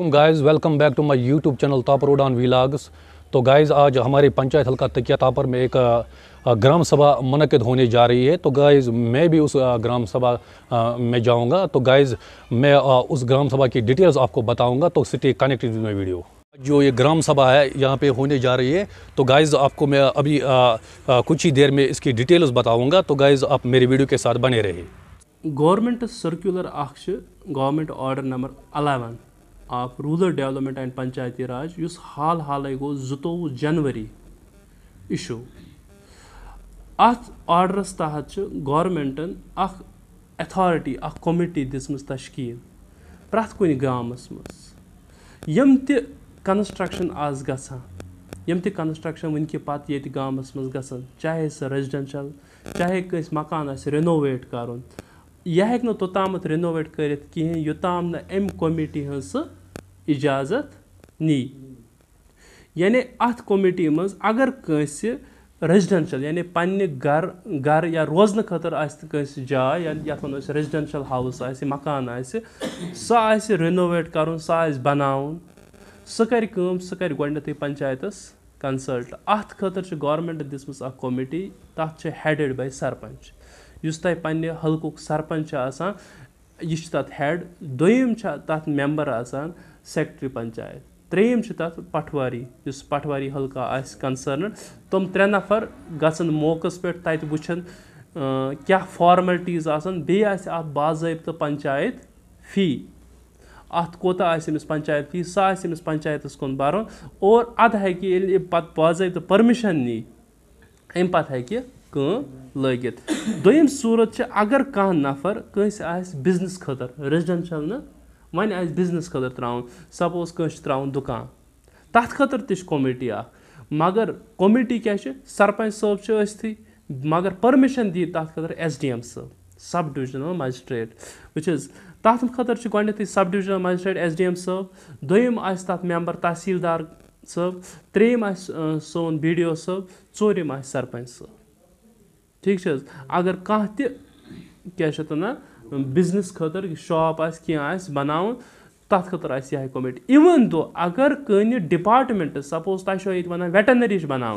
guys welcome back to my YouTube channel तापर उड़ान वीलाग्स तो गाइस आज हमारे पंचायत हल्का तकिया तापर में एक ग्राम सभा मनकद होने जा रही है तो गाइस मैं भी उस ग्राम सभा में जाऊंगा तो गाइस मैं उस ग्राम सभा की डिटेल्स आपको बताऊंगा तो सिटी कनेक्टेड में वीडियो जो ये ग्राम सभा है यहाँ पे होने जा रही है तो गाइज़ आपको मैं अभी आ, आ, कुछ ही देर में इसकी डिटेल्स बताऊँगा तो गाइज़ आप मेरी वीडियो के साथ बने रहे गवर्नमेंट सर्कुलर अख government order number eleven of rural development and Panchayati Raj یُس حال حالے گوٚو زٕتووُہ جنؤری اِشوٗ اَتھ آرڈرَس تحت چھِ گورمٮ۪نٛٹَن اَکھ اٮ۪تھارٹی اَکھ کوٚمِٹی دِژمٕژ تشکیٖل پرٛٮ۪تھ کُنہِ گامَس منٛز یِم تہِ کَنسٹرٛکشَن آز گژھان یِم تہِ کَنسٹرٛکشَن وٕنۍکہِ پَتہٕ ییٚتہِ گامَس منٛز گژھان چاہے سُہ ریٚزِڈٮ۪نشَل چاہے کٲنٛسہِ مَکان آسہِ رِنوویٹ کَرُن یہِ ہیٚکہِ نہٕ توٚتامَتھ رِنوویٹ کٔرِتھ کِہیٖنۍ یوٚتام نہٕ اَمہِ کوٚمِٹی ہٕنٛز سُہ इजाज़त नी यानि अत कमिटी मज अगर कंसि रेजिडेंशल यानि पन्ने घर घर या रोजन खतर कंस जो ये वो रेजिडेंशल हाउस मकान सह रिनोवेट कर सह बना सह कर सह कर गोडे पंचायतस कंसल्ट अत खतर गवर्मेंट दिसम कमिटी तथा हेडेड बाय सरपंच इस तुम सरपंच यह तथ हेड दोम तथ मेम्बर आसान सेक्रटरी पंचायत त्रेम तथ पटवारी जिस पटवारी हल्का आंसर्न तम त्रे नफर गसन मौकस पे तत वुन क्या फॉर्मेलिटीज आसान बेह बाजब पंचायत फी अत कोत आमस पंचायत फी सह पंचायत कुन बर और अद हे पे बाजब पर्मिशन नी अम पे कम लगित दोम सूरत अगर कह नफर कंस बिजनेस खतर रेजिडेंशल वन आज बिजनेस खतर त्रा सपोज कंस त्रा दुकान तथ खतर तमिटी अ मगर कमिटी क्या सरपंच सब से मगर परमिशन दी तथ खतर एस डी एम सब सब डिविजनल मजिस्ट्रेट विच इज़ तथ खतर गई sub divisional magistrate S D M सब दोम तथ मेम्बर तहसीलदार صٲب ترٛیٚیِم آسہِ سون بی ڈی او صٲب ژوٗرِم آسہِ سرپنٛچ صٲب ठीक छ अगर कह त क्या बिजनेस खातर शॉप आस बना तथ खर आई कमेटी इवन दो अगर कहीं डिपार्टमेंट सपोज तुम ये वन वेटनरी बना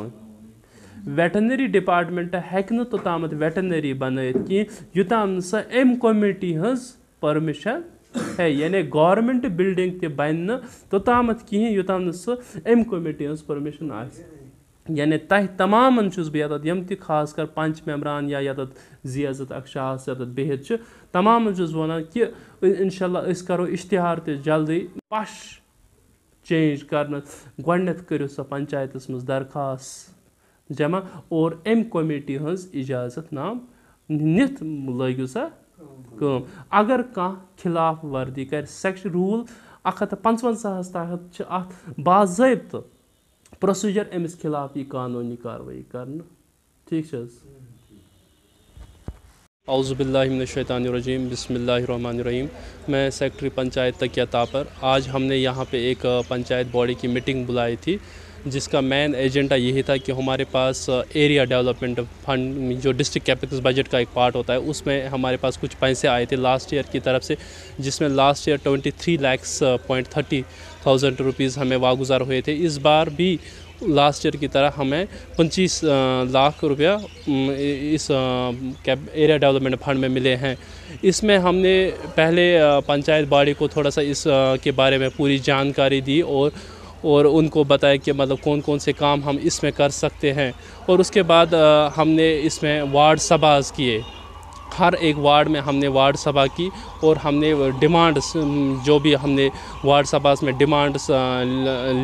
वेटनरी डिपार्टमेंट हेकन तोताम वेटनरी बन कह सम सह हज पर्मिशन है यानी गवर्नमेंट बिल्डिंग तन तोताम कहीं यूतम सम अम हज पर्मिशन आ یعنی تۄہہِ تمامَن چھُس بہٕ یَتَتھ یِم تہِ خاص کَر پَنچ مٮ۪مران یا یَتَتھ زیزَت اَکشاہَس یَتَتھ بِہِتھ چھِ تمامَن چھُس بہٕ وَنان کہِ اِنشاء اللہ أسۍ کَرو اِشتِہار تہِ جلدی پَش چینٛج کَرنہٕ گۄڈنٮ۪تھ کٔرِو سۄ پَنچایتَس منٛز درخاست جمع اور اَمہِ کوٚمِٹی ہٕنٛز اِجازت نام نِتھ لٲگِو سا کٲم اگر کانٛہہ خِلاف ورزی کَرِ سٮ۪کشن روٗل اَکھ ہَتھ تہٕ پانٛژوَنٛزاہَس تحت چھِ اَتھ باضٲبطہٕ प्रोसीजर अमस खिलाफ यह कानूनी कारवाई कर ठीक अउज़बिल्लिमिनशैतानरजीम बसमीम मैं सेक्रेटरी पंचायत तकिया तापर आज हमने यहाँ पे एक पंचायत बॉडी की मीटिंग बुलाई थी जिसका मेन एजेंडा यही था कि हमारे पास एरिया डेवलपमेंट फंड जो डिस्ट्रिक्ट कैपिटल बजट का एक पार्ट होता है उसमें हमारे पास कुछ पैसे आए थे लास्ट ईयर की तरफ से जिसमें last year twenty three lakhs point thirty thousand rupees हमें वागुजार हुए थे इस बार भी लास्ट ईयर की तरह हमें पच्चीस uh, लाख रुपया um, इस एरिया डेवलपमेंट फंड में मिले हैं इसमें हमने पहले uh, पंचायत बाड़ी को थोड़ा सा इस uh, के बारे में पूरी जानकारी दी और और उनको बताया कि मतलब कौन कौन से काम हम इसमें कर सकते हैं और उसके बाद हमने इसमें वार्ड सभाज किए हर एक वार्ड में हमने वार्ड सभा की और हमने डिमांड्स जो भी हमने वार्ड सभा में डिमांड्स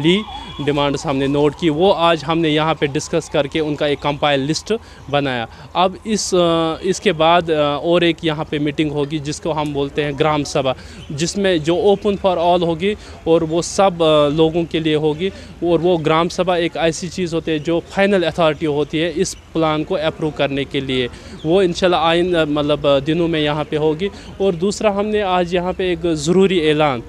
ली डिमांड्स हमने नोट की वो आज हमने यहाँ पे डिस्कस करके उनका एक कंपाइल लिस्ट बनाया अब इस इसके बाद और एक यहाँ पे मीटिंग होगी जिसको हम बोलते हैं ग्राम सभा जिसमें जो ओपन फॉर ऑल होगी और वो सब लोगों के लिए होगी और वो ग्राम सभा एक ऐसी चीज़ होती है जो फाइनल अथॉरिटी होती है इस प्लान को अप्रूव करने के लिए वो इन आइन मतलब दिनों में यहाँ पे होगी और दूसरा हमने आज यहाँ पे एक ज़रूरी ऐलान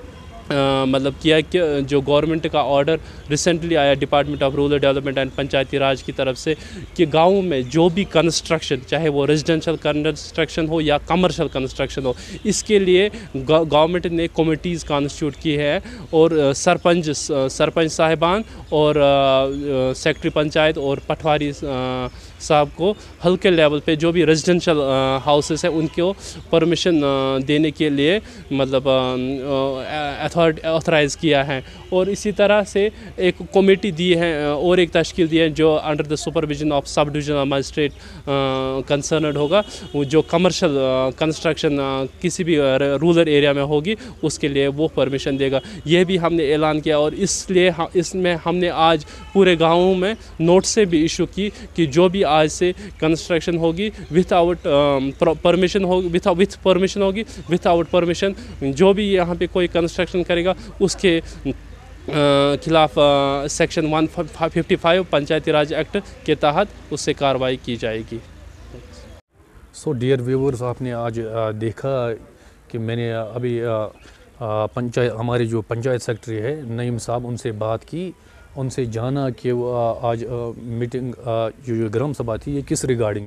मतलब किया कि जो गवर्नमेंट का ऑर्डर रिसेंटली आया department of rural development and Panchayati Raj की तरफ से कि गाँव में जो भी कंस्ट्रक्शन चाहे वो रेजिडेंशल कंस्ट्रक्शन हो या कमर्शियल कंस्ट्रक्शन हो इसके लिए गवर्नमेंट ने कमिटीज़ कॉन्स्टिट्यूट की है और सरपंच सरपंच साहिबान और सेक्रेटरी पंचायत और पटवारी आ, साहब को हल्के लेवल पे जो भी रेजिडेंशल हाउसेस हैं उनको परमिशन देने के लिए मतलब ऑथराइज़ किया है और इसी तरह से एक कमेटी दी है और एक तश्कील दी है जो under the supervision of sub divisional magistrate concerned होगा जो कमर्शल कंस्ट्रक्शन किसी भी रूरल एरिया में होगी उसके लिए वो परमिशन देगा यह भी हमने ऐलान किया और इसलिए इसमें हमने आज पूरे गाँव में नोट से भी इशू की कि जो भी आज से कंस्ट्रक्शन होगी विथआउट परमिशन um, होगी विथ विथ परमिशन होगी विथआउट परमिशन जो भी यहाँ पे कोई कंस्ट्रक्शन करेगा उसके uh, खिलाफ section uh, 155 Panchayati Raj act के तहत उससे कार्रवाई की जाएगी सो डियर व्यूवर्स आपने आज आ, uh, देखा कि मैंने अभी पंचायत हमारी जो पंचायत सेक्रेटरी है नईम साहब उनसे बात की उनसे जाना कि वो आज मीटिंग जो ग्राम सभा थी ये किस रिगार्डिंग